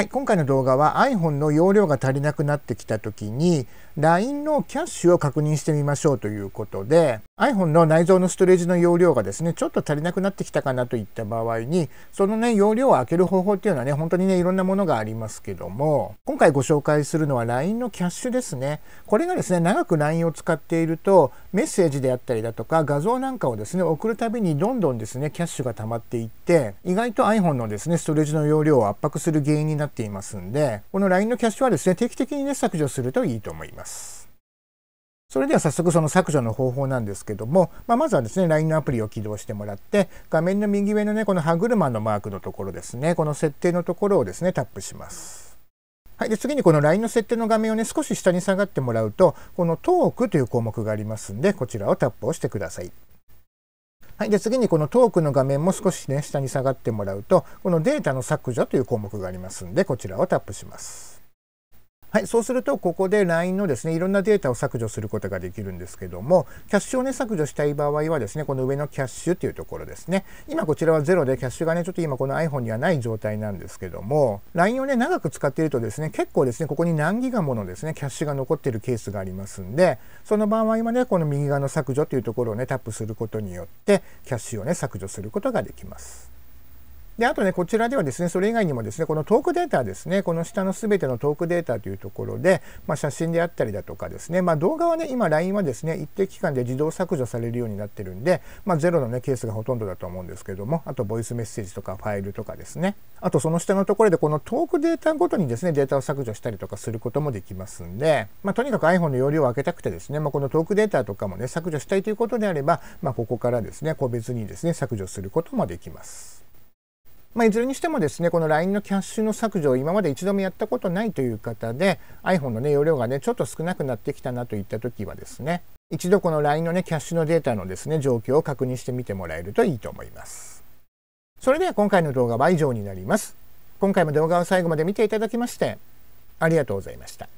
はい、今回の動画は iPhone の容量が足りなくなってきた時に LINE のキャッシュを確認してみましょうということで iPhone の内蔵のストレージの容量がですねちょっと足りなくなってきたかなといった場合にそのね容量を空ける方法っていうのはね本当にねいろんなものがありますけども今回ご紹介するのは LINE のキャッシュですねこれがですね長く LINE を使っているとメッセージであったりだとか画像なんかをですね送るたびにどんどんですねキャッシュが溜まっていって意外と iPhone のですねストレージの容量を圧迫する原因になってっていますんで、この LINE のキャッシュはですね、定期的にね、削除するといいと思います。それでは早速その削除の方法なんですけども、まあ、まずはですね、LINE のアプリを起動してもらって、画面の右上のね、この歯車のマークのところですね、この設定のところをですね、タップします。はい、で次にこの LINE の設定の画面をね、少し下に下がってもらうと、このトークという項目がありますんで、こちらをタップをしてください。はい、で次にこのトークの画面も少しね下に下がってもらうとこのデータの削除という項目がありますんでこちらをタップします。はい、そうするとここで LINE のですねいろんなデータを削除することができるんですけどもキャッシュをね削除したい場合はですねこの上のキャッシュというところですね今こちらは0でキャッシュがねちょっと今この iPhone にはない状態なんですけども LINE をね長く使っているとですね結構ですねここに何ギガものですねキャッシュが残っているケースがありますんでその場合はねこの右側の削除というところをねタップすることによってキャッシュをね削除することができます。で、あとね、こちらではですね、それ以外にもですね、このトークデータですね、この下のすべてのトークデータというところで、まあ、写真であったりだとかですね、まあ、動画はね、今 LINE はですね、一定期間で自動削除されるようになってるんで、まあ、ゼロのね、ケースがほとんどだと思うんですけども、あとボイスメッセージとかファイルとかですね、あとその下のところでこのトークデータごとにですね、データを削除したりとかすることもできますんで、まあ、とにかく iPhone の容量を上げたくてですね、まあ、このトークデータとかもね、削除したいということであれば、まあ、ここからですね、個別にですね、削除することもできます。まあ、いずれにしてもですねこの LINE のキャッシュの削除を今まで一度もやったことないという方で iPhone の、ね、容量がねちょっと少なくなってきたなといった時はですね一度この LINE のねキャッシュのデータのですね状況を確認してみてもらえるといいと思いますそれでは今回の動画は以上になります今回も動画を最後まで見ていただきましてありがとうございました